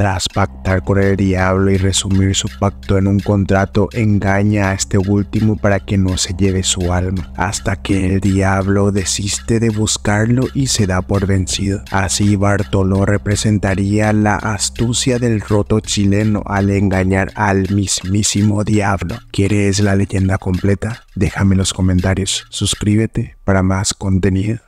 Tras pactar con el diablo y resumir su pacto en un contrato, engaña a este último para que no se lleve su alma, hasta que el diablo desiste de buscarlo y se da por vencido. Así Bartolo representaría la astucia del roto chileno al engañar al mismísimo diablo. ¿Quieres la leyenda completa? Déjame en los comentarios. Suscríbete para más contenido.